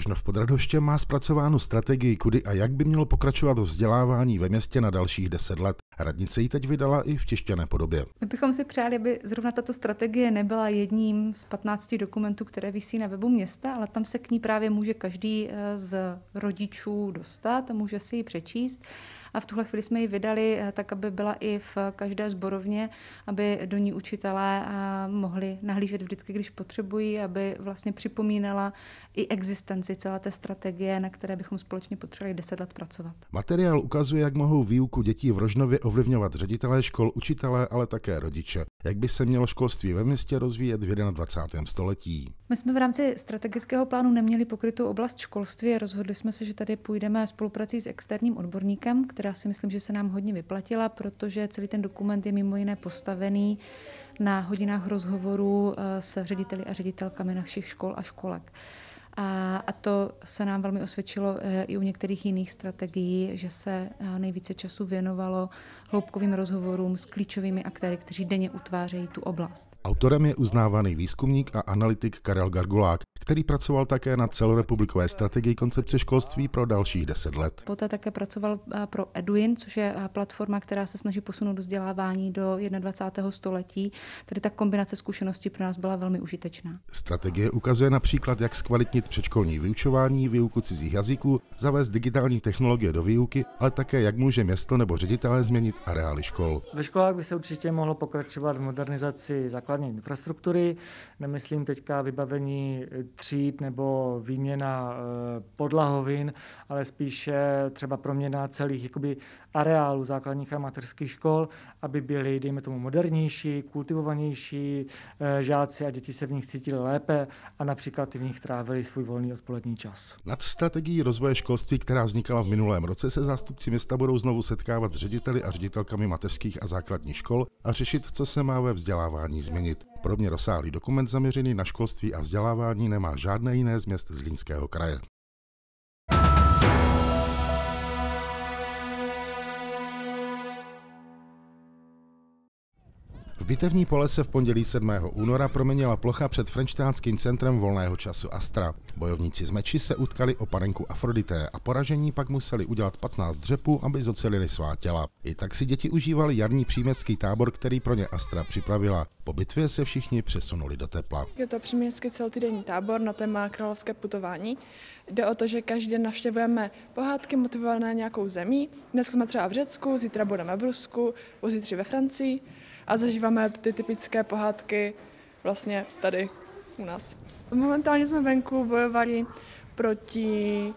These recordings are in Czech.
Rožnov pod Radhoštěm má zpracovánu strategii, kudy a jak by mělo pokračovat vzdělávání ve městě na dalších deset let. Radnice ji teď vydala i v tištěné podobě. My bychom si přáli, aby zrovna tato strategie nebyla jedním z 15 dokumentů, které vysí na webu města, ale tam se k ní právě může každý eh, z rodičů dostat a může si ji přečíst a v tuhle chvíli jsme ji vydali eh, tak, aby byla i v každé zborovně, aby do ní učitelé eh, mohli nahlížet vždycky, když potřebují, aby vlastně připomínala i existenci celé té strategie, na které bychom společně potřebovali 10 let pracovat. Materiál ukazuje, jak mohou výuku dětí v Rožnově ovlivňovat ředitelé škol, učitelé, ale také rodiče jak by se mělo školství ve městě rozvíjet v 21. století. My jsme v rámci strategického plánu neměli pokrytou oblast školství a rozhodli jsme se, že tady půjdeme spoluprací s externím odborníkem, která si myslím, že se nám hodně vyplatila, protože celý ten dokument je mimo jiné postavený na hodinách rozhovorů eh, s řediteli a ředitelkami našich škol a školek. A, a to se nám velmi osvědčilo eh, i u některých jiných strategií, že se eh, nejvíce času věnovalo hloubkovým rozhovorům s klíčovými aktéry, kteří denně utvářejí tu oblast. Autorem je uznávaný výzkumník a analytik Karel Gargulák, který pracoval také na celorepublikové strategii koncepce školství pro dalších deset let. Poté také pracoval eh, pro Eduin, což je platforma, která se snaží posunout do vzdělávání do 21. století. Tedy ta kombinace zkušeností pro nás byla velmi užitečná. Strategie ukazuje například, jak zkvalitnit zajistit předškolní vyučování, výuku cizích jazyků, zavést digitální technologie do výuky, ale také jak může město nebo ředitelé změnit areály škol. Ve školách by se určitě mohlo pokračovat v modernizaci základní infrastruktury, nemyslím teďka vybavení tříd nebo výměna eh, podlahovin, ale spíše třeba proměna celých jakoby, areálů základních a materských škol, aby byly, dejme tomu, modernější, kultivovanější, eh, žáci a děti se v nich cítili lépe a například v nich trávili svůj volný odpolední čas. Nad strategií rozvoje školství, která vznikala v minulém roce, se zástupci města budou znovu setkávat s řediteli a ředitelkami mateřských a základních škol a řešit, co se má ve vzdělávání změnit. Pro mě rozsáhlý dokument zaměřený na školství a vzdělávání nemá žádné jiné z měst Zlínského kraje. Bitevní pole se v pondělí 7. února proměnila plocha před Frenštánským centrem volného času Astra. Bojovníci z meči se utkali o panenku Afrodité a poražení pak museli udělat 15 dřepů, aby zocelili svá těla. I tak si děti užívali jarní příměstský tábor, který pro ně Astra připravila. Po bitvě se všichni přesunuli do tepla. Je to příměstský celotýdenní tábor na téma královské putování. Jde o to, že každý den navštěvujeme pohádky motivované nějakou zemí. Dnes jsme třeba v Řecku, zítra budeme v Rusku, pozítří ve Francii a zažíváme ty typické pohádky vlastně tady u nás. Momentálně jsme venku bojovali proti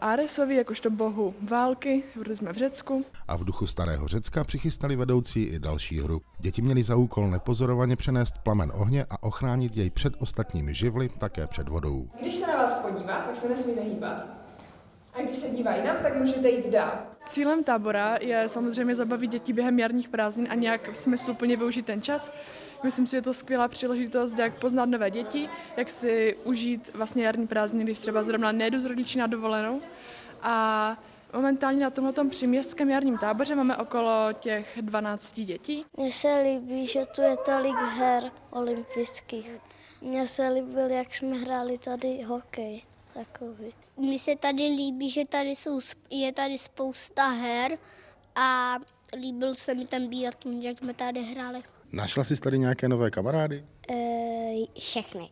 Aresovi eh, jakožto bohu války, protože jsme v Řecku. A v duchu starého Řecka přichystali vedoucí i další hru. Děti měli za úkol nepozorovaně přenést plamen ohně a ochránit jej před ostatními živly, také před vodou. Když se na vás podívá, tak se nesmí nehýbat. A když se dívají nám, tak můžete jít dál. Cílem tábora je samozřejmě zabavit děti během jarních prázdnin a nějak smysluplně využít ten čas. Myslím si, že je to skvělá příležitost, jak poznat nové děti, jak si užít vlastně jarní prázdniny, když třeba zrovna nejdu z rodičí na dovolenou. A Momentálně na tomhle příměstském jarním táboře máme okolo těch 12 dětí. Mně se líbí, že tu je tolik her olympijských. Mně se líbil, jak jsme hráli tady hokej takový. Mně se tady líbí, že tady jsou, je tady spousta her a líbil se mi ten biatlon, jak jsme tady hráli. Našla jsi tady nějaké nové kamarády? E, všechny.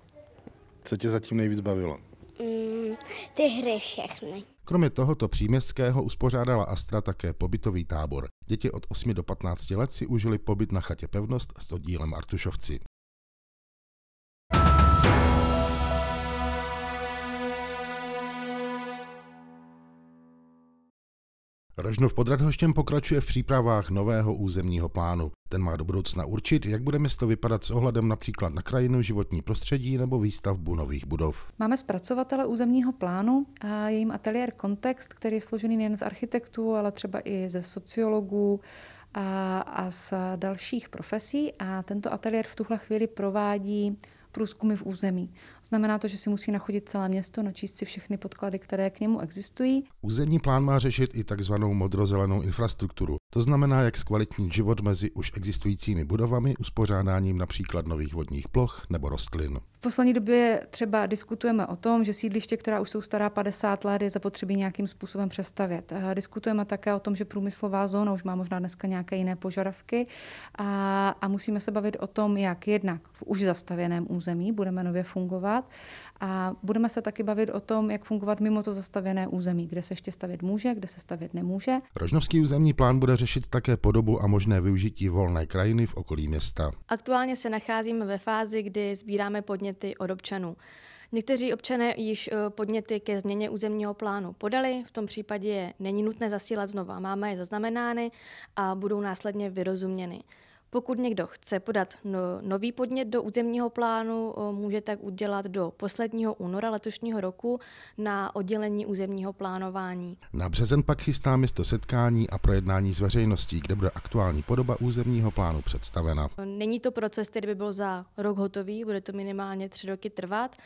Co tě zatím nejvíc bavilo? Mm, ty hry všechny. Kromě tohoto příměstského uspořádala Astra také pobytový tábor. Děti od 8 do 15 let si užili pobyt na chatě Pevnost s oddílem Artušovci. Rožnov pod Radhoštěm pokračuje v přípravách nového územního plánu. Ten má do budoucna určit, jak bude město vypadat s ohledem například na krajinu, životní prostředí nebo výstavbu nových budov. Máme zpracovatele územního plánu a jejím ateliér Kontext, který je složený nejen z architektů, ale třeba i ze sociologů a, a z dalších profesí. A tento ateliér v tuhle chvíli provádí průzkumy v území. Znamená to, že si musí nachodit celé město, načíst si všechny podklady, které k němu existují. Územní plán má řešit i takzvanou modrozelenou infrastrukturu. To znamená, jak zkvalitnit život mezi už existujícími budovami uspořádáním například nových vodních ploch nebo rostlin. V poslední době třeba diskutujeme o tom, že sídliště, která už jsou stará 50 let, je zapotřebí nějakým způsobem přestavět. Eh, diskutujeme také o tom, že průmyslová zóna už má možná dneska nějaké jiné požadavky a, a musíme se bavit o tom, jak jednak v už zastavěném území území, budeme nově fungovat a budeme se taky bavit o tom, jak fungovat mimo to zastavěné území, kde se ještě stavět může, kde se stavět nemůže. Rožnovský územní plán bude řešit také podobu a možné využití volné krajiny v okolí města. Aktuálně se nacházíme ve fázi, kdy sbíráme podněty od občanů. Někteří občané již eh, podněty ke změně územního plánu podali, v tom případě je není nutné zasílat znova, máme je zaznamenány a budou následně vyrozuměny. Pokud někdo chce podat no, nový podnět do územního plánu, může tak udělat do posledního února letošního roku na oddělení územního plánování. Na březen pak chystá město setkání a projednání s veřejností, kde bude aktuální podoba územního plánu představena. No, není to proces, který by byl za rok hotový, bude to minimálně tři roky trvat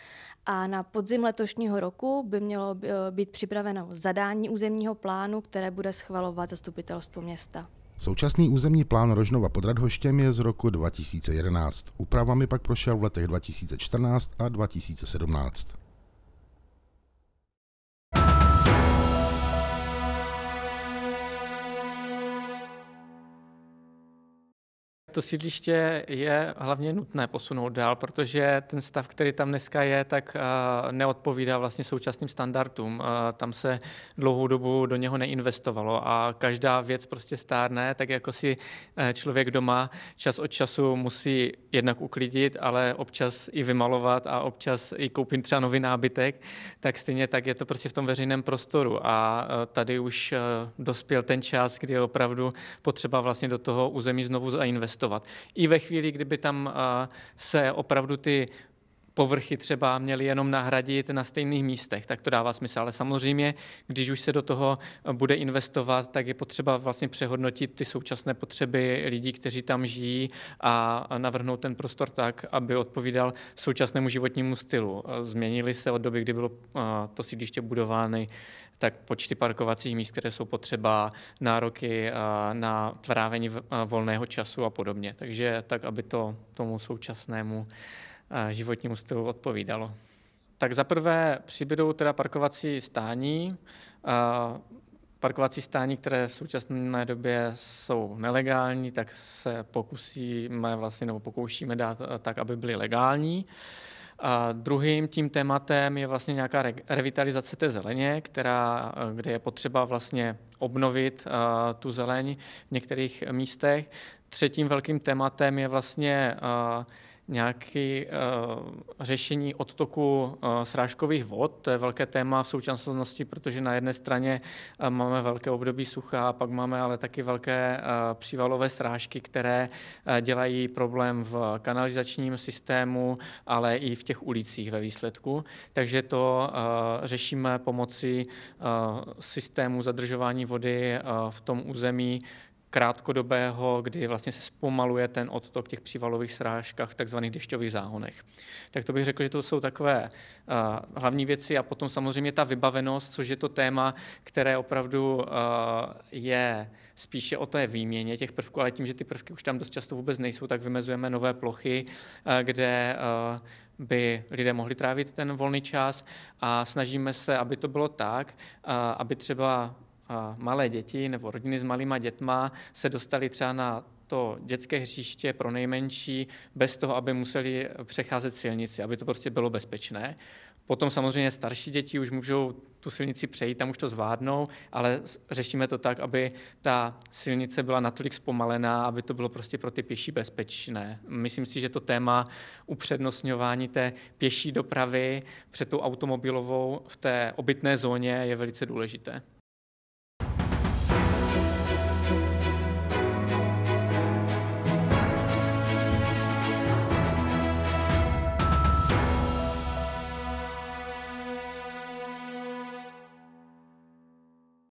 a na podzim letošního roku by mělo být připraveno zadání územního plánu, které bude schvalovat zastupitelstvo města. Současný územní plán Rožnova pod Radhoštěm je z roku 2011. Úpravami pak prošel v letech 2014 a 2017. to sídliště je hlavně nutné posunout dál, protože ten stav, který tam dneska je, tak eh, neodpovídá vlastně současným standardům. Eh, tam se dlouhou dobu do něho neinvestovalo a každá věc prostě stárne, tak jako si eh, člověk doma čas od času musí jednak uklidit, ale občas i vymalovat a občas i koupit třeba nový nábytek, tak stejně tak je to prostě v tom veřejném prostoru a tady už dospěl ten čas, kdy je opravdu potřeba vlastně do toho území znovu zainvestovat existovat. I ve chvíli, kdyby tam eh, se opravdu ty povrchy třeba měli jenom nahradit na stejných místech, tak to dává smysl. Ale samozřejmě, když už se do toho bude investovat, tak je potřeba vlastně přehodnotit ty současné potřeby lidí, kteří tam žijí a navrhnout ten prostor tak, aby odpovídal současnému životnímu stylu. Změnili se od doby, kdy bylo to sídliště budovány, tak počty parkovacích míst, které jsou potřeba, nároky na trávení volného času a podobně. Takže tak, aby to tomu současnému životnímu stylu odpovídalo. Tak zaprvé přibydou teda parkovací stání, parkovací stání, které v současné době jsou nelegální, tak se pokusíme vlastně nebo pokoušíme dát eh, tak, aby byly legální. A druhým tím tématem je vlastně nějaká revitalizace té zeleně, která, eh, kde je potřeba vlastně obnovit eh, tu zeleň v některých místech. Třetím velkým tématem je vlastně nějaké uh, eh, řešení odtoku uh, srážkových vod. To je velké téma v současnosti, protože na jedné straně uh, máme velké období sucha, a pak máme ale taky velké uh, přívalové srážky, které uh, dělají problém v kanalizačním systému, ale i v těch ulicích ve výsledku. Takže to uh, řešíme pomocí uh, systému zadržování vody uh, v tom území, krátkodobého, kdy vlastně se zpomaluje ten odtok těch přívalových srážkách v takzvaných dešťových záhonech. Tak to bych řekl, že to jsou takové uh, hlavní věci a potom samozřejmě ta vybavenost, což je to téma, které opravdu uh, je spíše o té výměně těch prvků, ale tím, že ty prvky už tam dost často vůbec nejsou, tak vymezujeme nové plochy, uh, kde uh, by lidé mohli trávit ten volný čas a snažíme se, aby to bylo tak, aby třeba malé děti nebo rodiny s malýma dětma se dostali třeba na to dětské hřiště pro nejmenší bez toho, aby museli přecházet silnici, aby to prostě bylo bezpečné. Potom samozřejmě starší děti už můžou tu silnici přejít, tam už to zvládnou, ale řešíme to tak, aby ta silnice byla natolik zpomalená, aby to bylo prostě pro ty pěší bezpečné. Myslím si, že to téma upřednostňování té pěší dopravy před tou automobilovou v té obytné zóně je velice důležité.